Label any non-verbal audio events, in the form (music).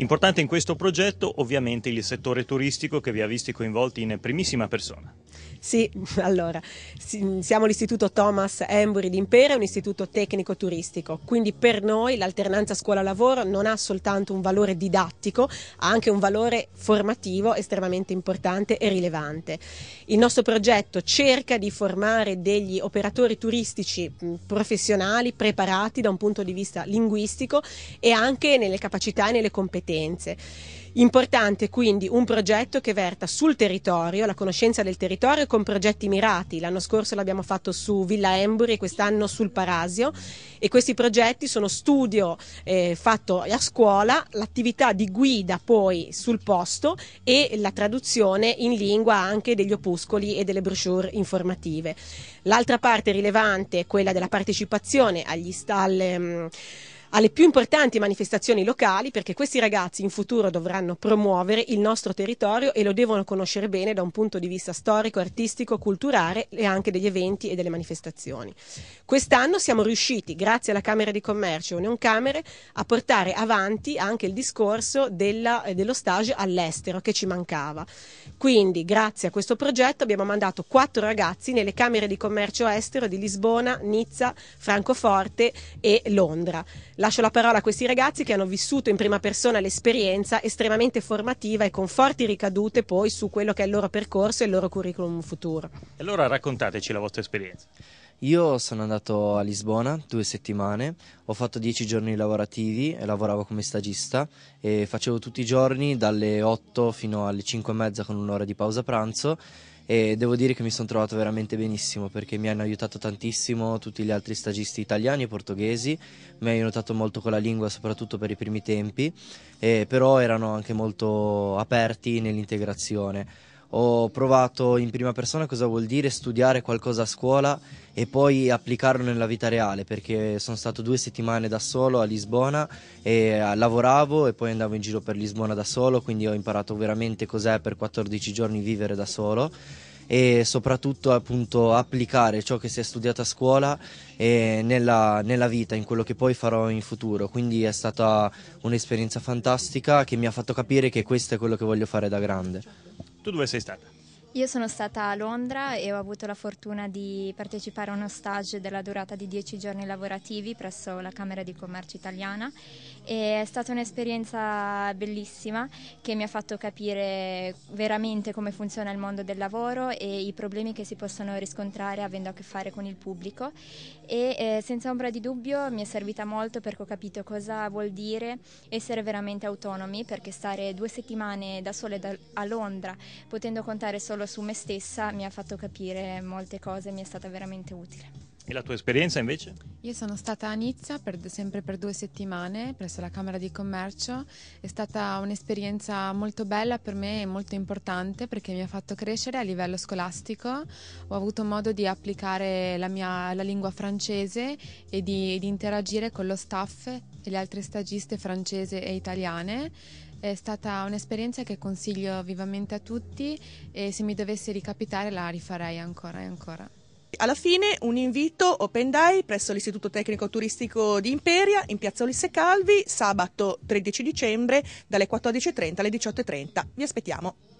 Importante in questo progetto ovviamente il settore turistico che vi ha visti coinvolti in primissima persona. Sì, (laughs) allora, siamo l'istituto Thomas Embury di Impera, un istituto tecnico turistico, quindi per noi l'alternanza scuola-lavoro non ha soltanto un valore didattico, ha anche un valore formativo estremamente importante e rilevante. Il nostro progetto cerca di formare degli operatori turistici professionali preparati da un punto di vista linguistico e anche nelle capacità e nelle competenze competenze. Importante quindi un progetto che verta sul territorio, la conoscenza del territorio con progetti mirati. L'anno scorso l'abbiamo fatto su Villa Emburi e quest'anno sul Parasio e questi progetti sono studio eh, fatto a scuola, l'attività di guida poi sul posto e la traduzione in lingua anche degli opuscoli e delle brochure informative. L'altra parte rilevante è quella della partecipazione agli stalli ehm, alle più importanti manifestazioni locali perché questi ragazzi in futuro dovranno promuovere il nostro territorio e lo devono conoscere bene da un punto di vista storico, artistico, culturale e anche degli eventi e delle manifestazioni. Quest'anno siamo riusciti, grazie alla Camera di Commercio e Camere, a portare avanti anche il discorso della, eh, dello stage all'estero che ci mancava. Quindi grazie a questo progetto abbiamo mandato quattro ragazzi nelle Camere di Commercio Estero di Lisbona, Nizza, Francoforte e Londra. Lascio la parola a questi ragazzi che hanno vissuto in prima persona l'esperienza estremamente formativa e con forti ricadute poi su quello che è il loro percorso e il loro curriculum futuro. Allora raccontateci la vostra esperienza. Io sono andato a Lisbona due settimane, ho fatto dieci giorni lavorativi e lavoravo come stagista e facevo tutti i giorni dalle 8 fino alle 5 e mezza con un'ora di pausa pranzo e devo dire che mi sono trovato veramente benissimo perché mi hanno aiutato tantissimo tutti gli altri stagisti italiani e portoghesi, mi hanno aiutato molto con la lingua soprattutto per i primi tempi, eh, però erano anche molto aperti nell'integrazione ho provato in prima persona cosa vuol dire studiare qualcosa a scuola e poi applicarlo nella vita reale perché sono stato due settimane da solo a Lisbona e eh, lavoravo e poi andavo in giro per Lisbona da solo quindi ho imparato veramente cos'è per 14 giorni vivere da solo e soprattutto appunto applicare ciò che si è studiato a scuola nella, nella, vita, in quello che poi farò in futuro. Quindi è stata un'esperienza fantastica che mi ha fatto capire che questo è quello che voglio fare da grande. tudo vai ser startup. Io sono stata a Londra e ho avuto la fortuna di partecipare a uno stage della durata di 10 giorni lavorativi presso la Camera di Commercio italiana e è stata un'esperienza bellissima che mi ha fatto capire veramente come funziona il mondo del lavoro e i problemi che si possono riscontrare avendo a che fare con il pubblico e eh, senza ombra di dubbio mi è servita molto perché ho capito cosa vuol dire essere veramente autonomi perché stare due settimane da sole da, a Londra potendo contare solo su me stessa mi ha fatto capire molte cose, mi è stata veramente utile. E la tua esperienza invece? Io sono stata a Nizza per, sempre per due settimane presso la Camera di Commercio. È stata un'esperienza molto bella per me e molto importante perché mi ha fatto crescere a livello scolastico. Ho avuto modo di applicare la, mia, la lingua francese e di, di interagire con lo staff e le altre stagiste francese e italiane è stata un'esperienza che consiglio vivamente a tutti e se mi dovesse ricapitare la rifarei ancora e ancora. Alla fine un invito Open Day presso l'Istituto Tecnico Turistico di Imperia in Piazza Ulisse Calvi sabato 13 dicembre dalle 14.30 alle 18.30. Vi aspettiamo.